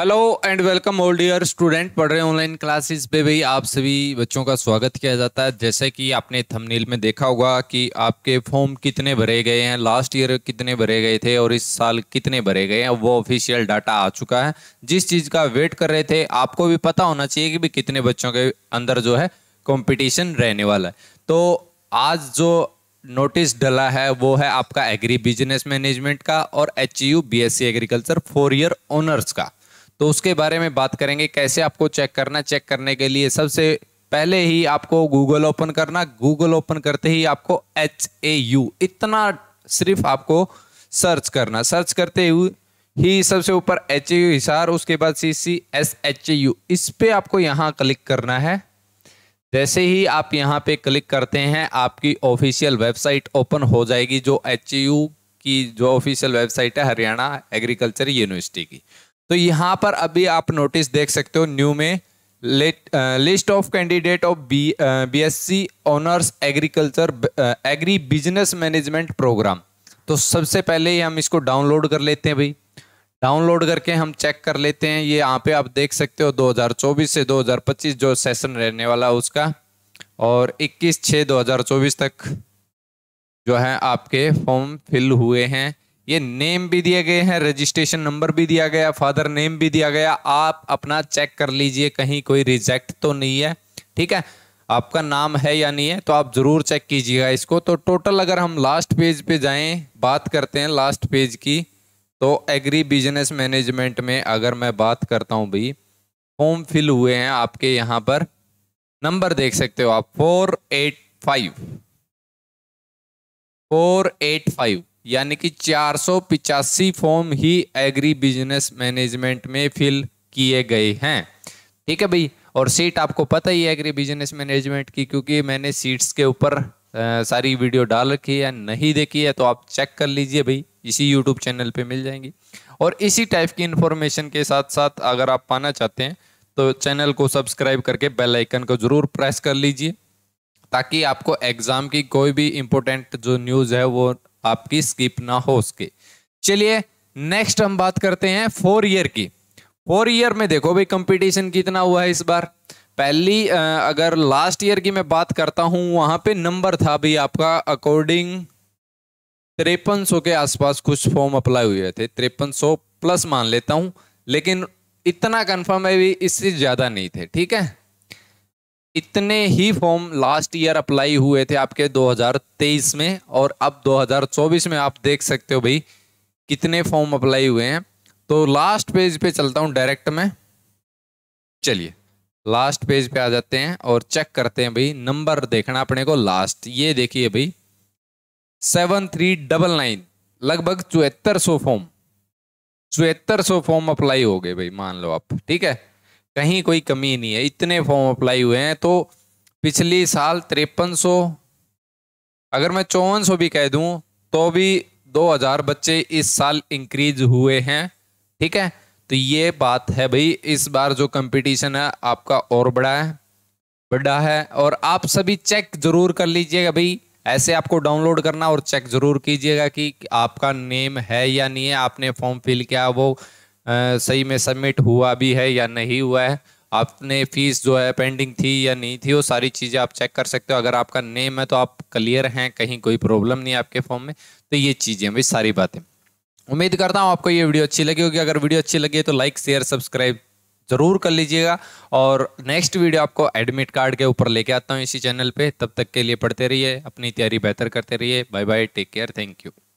hello and welcome old year student पढ़ रहे online classes पे भी आप सभी बच्चों का स्वागत किया जाता है जैसे कि आपने थंबनेल में देखा होगा कि आपके फॉर्म कितने भरे गए हैं लास्ट ईयर कितने भरे गए थे और इस साल कितने भरे गए हैं वो ऑफिशियल डाटा आ चुका है जिस चीज़ का वेट कर रहे थे आपको भी पता होना चाहिए कि भी कितने बच्चों के अंदर जो है कॉम्पिटिशन रहने वाला है तो आज जो नोटिस डला है वो है आपका एग्री बिजनेस मैनेजमेंट का और H U B S C agriculture four year honours का तो उसके बारे में बात करेंगे कैसे आपको चेक करना चेक करने के लिए सबसे पहले ही आपको गूगल ओपन करना गूगल ओपन करते ही आपको एच ए यू इतना सिर्फ आपको सर्च करना सर्च करते हुए ही सबसे ऊपर एच ए यू हिसार उसके बाद C C S H A U इस पर आपको यहाँ क्लिक करना है जैसे ही आप यहाँ पे क्लिक करते हैं आपकी ऑफिशियल वेबसाइट ओपन हो जाएगी जो एच यू की जो ऑफिशियल वेबसाइट है हरियाणा एग्रीकल्चर यूनिवर्सिटी की तो यहाँ पर अभी आप नोटिस देख सकते हो न्यू में list of candidate of B B S C honours agriculture agri business management program तो सबसे पहले ही हम इसको डाउनलोड कर लेते हैं भाई डाउनलोड करके हम चेक कर लेते हैं ये यहाँ पे आप देख सकते हो 2024 से 2025 जो सेशन रहने वाला उसका और 21 छः 2024 तक जो है आपके फॉर्म फिल हुए हैं ये नेम भी दिए गए हैं रजिस्ट्रेशन नंबर भी दिया गया फादर नेम भी दिया गया आप अपना चेक कर लीजिए कहीं कोई रिजेक्ट तो नहीं है ठीक है आपका नाम है या नहीं है तो आप ज़रूर चेक कीजिएगा इसको तो टोटल अगर हम लास्ट पेज पे जाएं बात करते हैं लास्ट पेज की तो एग्री बिजनेस मैनेजमेंट में अगर मैं बात करता हूं भाई फॉर्म फिल हुए हैं आपके यहां पर नंबर देख सकते हो आप four eight five four eight five यानी कि चार फॉर्म ही एग्री बिजनेस मैनेजमेंट में फिल किए गए हैं ठीक है भाई और सीट आपको पता ही है एग्री बिजनेस मैनेजमेंट की क्योंकि मैंने सीट्स के ऊपर सारी वीडियो डाल रखी है नहीं देखी है तो आप चेक कर लीजिए भाई इसी यूट्यूब चैनल पे मिल जाएंगी और इसी टाइप की इंफॉर्मेशन के साथ साथ अगर आप पाना चाहते हैं तो चैनल को सब्सक्राइब करके बेल आइकन को ज़रूर प्रेस कर लीजिए ताकि आपको एग्ज़ाम की कोई भी इंपॉर्टेंट जो न्यूज़ है वो आपकी स्किप ना हो उसके चलिए नेक्स्ट हम बात करते हैं फोर ईयर की फोर ईयर में देखो भाई कंपटीशन कितना हुआ है इस बार पहली अगर लास्ट ईयर की मैं बात करता हूं वहां पे नंबर था भाई आपका अकॉर्डिंग तिरपन सौ के आसपास कुछ फॉर्म अप्लाई हुए थे तिरपन सौ प्लस मान लेता हूं लेकिन इतना कंफर्म है भी इससे ज़्यादा नहीं थे ठीक है इतने ही फॉर्म लास्ट ईयर अप्लाई हुए थे आपके 2023 में और अब 2024 में आप देख सकते हो भाई कितने फॉर्म अप्लाई हुए हैं तो लास्ट पेज पे चलता हूँ डायरेक्ट में चलिए लास्ट पेज पे आ जाते हैं और चेक करते हैं भाई नंबर देखना अपने को लास्ट ये देखिए भाई सेवन थ्री डबल नाइन लगभग चौहत्तर सौ फॉर्म चौहत्तर सौ फॉर्म अप्लाई हो गए भाई मान लो आप ठीक है कहीं कोई कमी नहीं है इतने फॉर्म अप्लाई हुए हैं तो पिछली साल तिरपन सौ अगर मैं चौवन सौ भी कह दूं तो भी 2000 बच्चे इस साल इंक्रीज हुए हैं ठीक है तो ये बात है भाई इस बार जो कंपटीशन है आपका और बड़ा है बड़ा है और आप सभी चेक जरूर कर लीजिएगा भाई ऐसे आपको डाउनलोड करना और चेक जरूर कीजिएगा कि आपका नेम है या नहीं है आपने फॉर्म फिल किया वो सही में सबमिट हुआ भी है या नहीं हुआ है आपने फीस जो है पेंडिंग थी या नहीं थी वो सारी चीज़ें आप चेक कर सकते हो अगर आपका नेम है तो आप क्लियर हैं कहीं कोई प्रॉब्लम नहीं आपके फॉर्म में तो ये चीज़ें भाई सारी बातें उम्मीद करता हूँ आपको ये वीडियो अच्छी लगी होगी अगर वीडियो अच्छी लगी तो लाइक शेयर सब्सक्राइब ज़रूर कर लीजिएगा और नेक्स्ट वीडियो आपको एडमिट कार्ड के ऊपर लेके आता हूँ इसी चैनल पे तब तक के लिए पढ़ते रहिए अपनी तैयारी बेहतर करते रहिए bye bye take care thank you